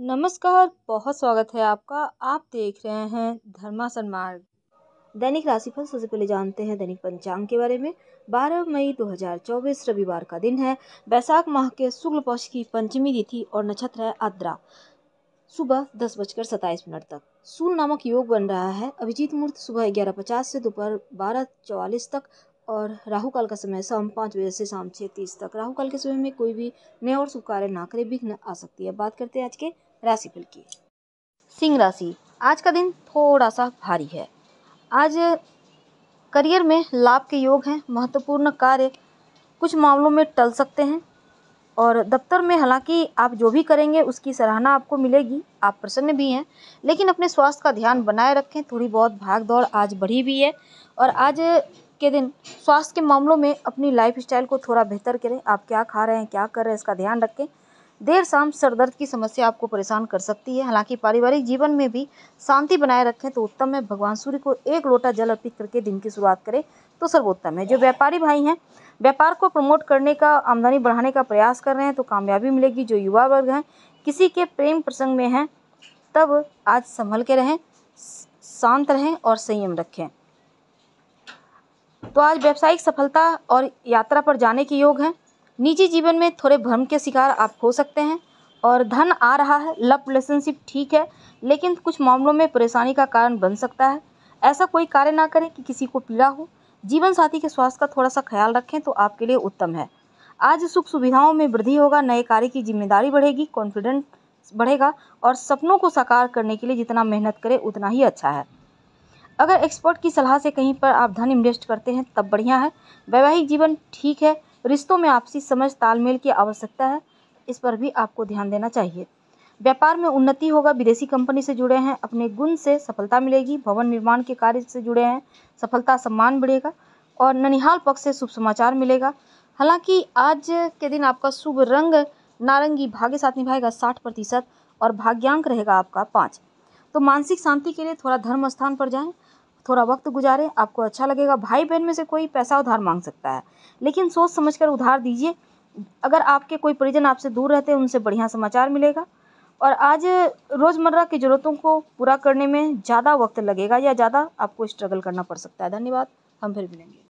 नमस्कार बहुत स्वागत है आपका आप देख रहे हैं धर्मासन मार्ग दैनिक राशिफल सबसे पहले जानते हैं दैनिक पंचांग के बारे में 12 मई 2024 रविवार का दिन है बैसाख माह के शुक्ल पक्ष की पंचमी तिथि और नक्षत्र है आद्रा सुबह दस बजकर सत्ताईस मिनट तक सूल नामक योग बन रहा है अभिजीत मुहूर्त सुबह ग्यारह पचास से दोपहर बारह चौवालीस तक और राहु काल का समय शाम पाँच बजे से शाम छः तीस तक राहु काल के समय में कोई भी नए और शुभ कार्य ना करे विघ्न आ सकती है बात करते हैं आज के राशिफल की सिंह राशि आज का दिन थोड़ा सा भारी है आज करियर में लाभ के योग हैं महत्वपूर्ण कार्य कुछ मामलों में टल सकते हैं और दफ्तर में हालांकि आप जो भी करेंगे उसकी सराहना आपको मिलेगी आप प्रसन्न भी हैं लेकिन अपने स्वास्थ्य का ध्यान बनाए रखें थोड़ी बहुत भाग दौड़ आज बढ़ी भी है और आज के दिन स्वास्थ्य के मामलों में अपनी लाइफ स्टाइल को थोड़ा बेहतर करें आप क्या खा रहे हैं क्या कर रहे हैं इसका ध्यान रखें देर शाम सर दर्द की समस्या आपको परेशान कर सकती है हालांकि पारिवारिक जीवन में भी शांति बनाए रखें तो उत्तम है भगवान सूर्य को एक लोटा जल अर्पित करके दिन की शुरुआत करें तो सर्वोत्तम है जो व्यापारी भाई हैं व्यापार को प्रमोट करने का आमदनी बढ़ाने का प्रयास कर रहे हैं तो कामयाबी मिलेगी जो युवा वर्ग हैं किसी के प्रेम प्रसंग में हैं तब आज संभल के रहें शांत रहें और संयम रखें तो आज व्यावसायिक सफलता और यात्रा पर जाने के योग हैं निजी जीवन में थोड़े भ्रम के शिकार आप हो सकते हैं और धन आ रहा है लव रिलेशनशिप ठीक है लेकिन कुछ मामलों में परेशानी का कारण बन सकता है ऐसा कोई कार्य ना करें कि किसी को पीड़ा हो जीवन साथी के स्वास्थ्य का थोड़ा सा ख्याल रखें तो आपके लिए उत्तम है आज सुख सुविधाओं में वृद्धि होगा नए कार्य की जिम्मेदारी बढ़ेगी कॉन्फिडेंस बढ़ेगा और सपनों को साकार करने के लिए जितना मेहनत करें उतना ही अच्छा है अगर एक्सपर्ट की सलाह से कहीं पर आप धन इन्वेस्ट करते हैं तब बढ़िया है वैवाहिक जीवन ठीक है रिश्तों में आपसी समझ तालमेल की आवश्यकता है इस पर भी आपको ध्यान देना चाहिए व्यापार में उन्नति होगा विदेशी कंपनी से जुड़े हैं अपने गुण से सफलता मिलेगी भवन निर्माण के कार्य से जुड़े हैं सफलता सम्मान बढ़ेगा और ननिहाल पक्ष से शुभ समाचार मिलेगा हालांकि आज के दिन आपका शुभ रंग नारंगी भाग्य साथ निभाएगा साठ प्रतिशत और भाग्यांक रहेगा आपका पाँच तो मानसिक शांति के लिए थोड़ा धर्म स्थान पर जाएं थोड़ा वक्त गुजारें आपको अच्छा लगेगा भाई बहन में से कोई पैसा उधार मांग सकता है लेकिन सोच समझ कर उधार दीजिए अगर आपके कोई परिजन आपसे दूर रहते हैं उनसे बढ़िया समाचार मिलेगा और आज रोज़मर्रा की ज़रूरतों को पूरा करने में ज़्यादा वक्त लगेगा या ज़्यादा आपको स्ट्रगल करना पड़ सकता है धन्यवाद हम फिर मिलेंगे